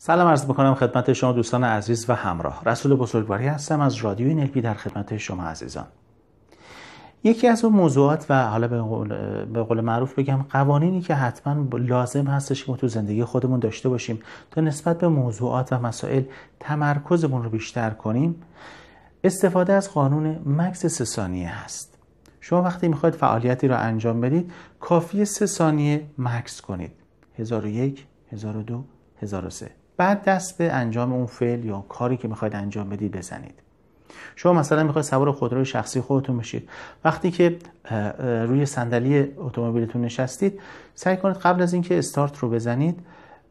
سلام عرض بکنم خدمت شما دوستان عزیز و همراه رسول بزرگواری هستم از رادیو نلپی در خدمت شما عزیزان یکی از اون موضوعات و حالا به قول, به قول معروف بگم قوانینی که حتما لازم هستش که ما تو زندگی خودمون داشته باشیم تا نسبت به موضوعات و مسائل تمرکزمون رو بیشتر کنیم استفاده از قانون مکس سه ثانیه هست شما وقتی میخواید فعالیتی رو انجام بدید کافی سه ثانیه مکس کنید 1001 1002 1003 بعد دست به انجام اون فعل یا کاری که میخواید انجام بدید بزنید شما مثلا میخواید سوار خودروی شخصی خودتون بشید وقتی که روی صندلی اتومبیلتون نشستید سعی کنید قبل از اینکه استارت رو بزنید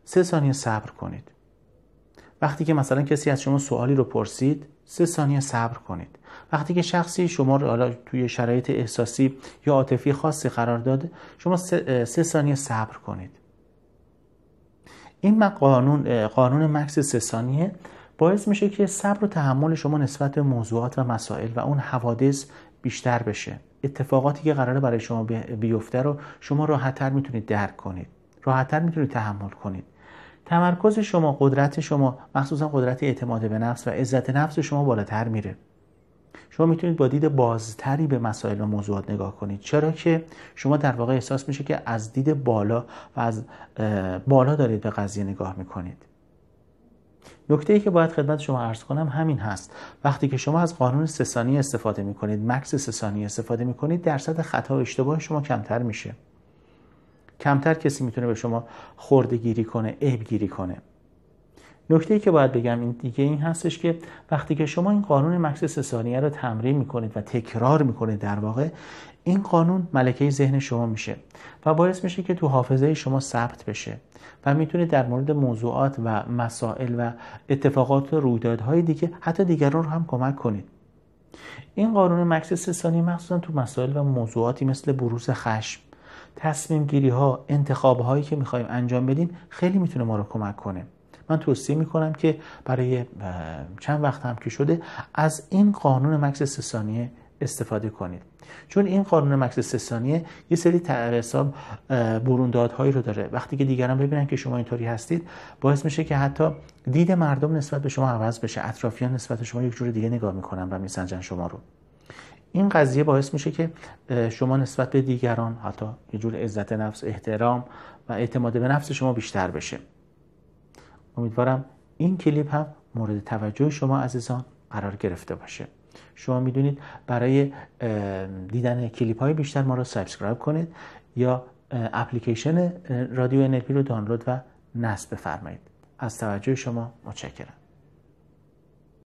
سه ثانیه صبر کنید وقتی که مثلا کسی از شما سوالی رو پرسید سه ثانیه صبر کنید وقتی که شخصی شما رو حالا توی شرایط احساسی یا عاطفی خاصی قرار داده شما سه ثانیه صبر کنید این قانون قانون مکس سه ثانیه باعث میشه که صبر و تحمل شما نسبت به موضوعات و مسائل و اون حوادث بیشتر بشه اتفاقاتی که قراره برای شما بیفته رو شما راحتتر میتونید درک کنید راحتتر میتونید تحمل کنید تمرکز شما قدرت شما مخصوصا قدرت اعتماد به نفس و عزت نفس شما بالاتر میره شما میتونید با دید بازتری به مسائل و موضوعات نگاه کنید چرا که شما در واقع احساس میشه که از دید بالا و از بالا دارید به قضیه نگاه میکنید نکته ای که باید خدمت شما عرض کنم همین هست وقتی که شما از قانون سسانی استفاده میکنید مکس سسانی استفاده میکنید درصد خطا و اشتباه شما کمتر میشه کمتر کسی میتونه به شما خورده کنه عیب کنه نکته که باید بگم این دیگه این هستش که وقتی که شما این قانون مکس سه ثانیه رو تمرین میکنید و تکرار میکنید در واقع این قانون ملکه ذهن شما میشه و باعث میشه که تو حافظه شما ثبت بشه و میتونید در مورد موضوعات و مسائل و اتفاقات و رویدادهای دیگه حتی دیگران رو هم کمک کنید این قانون مکس سه مخصوصا تو مسائل و موضوعاتی مثل بروز خشم تصمیم گیری ها انتخاب هایی که میخوایم انجام بدیم خیلی میتونه ما رو کمک کنه من توصیه کنم که برای چند وقت هم که شده از این قانون مکس سه استفاده کنید چون این قانون مکس سه یه سری حساب بروندادهایی رو داره وقتی که دیگران ببینن که شما اینطوری هستید باعث میشه که حتی دید مردم نسبت به شما عوض بشه اطرافیان نسبت به شما یک جور دیگه نگاه میکنن و میسنجن شما رو این قضیه باعث میشه که شما نسبت به دیگران حتی یه جور عزت نفس احترام و اعتماد به نفس شما بیشتر بشه امیدوارم این کلیپ هم مورد توجه شما عزیزان قرار گرفته باشه شما میدونید برای دیدن کلیپ های بیشتر ما رو سابسکرایب کنید یا اپلیکیشن رادیو انرپی رو دانلود و نصب بفرمایید از توجه شما متشکرم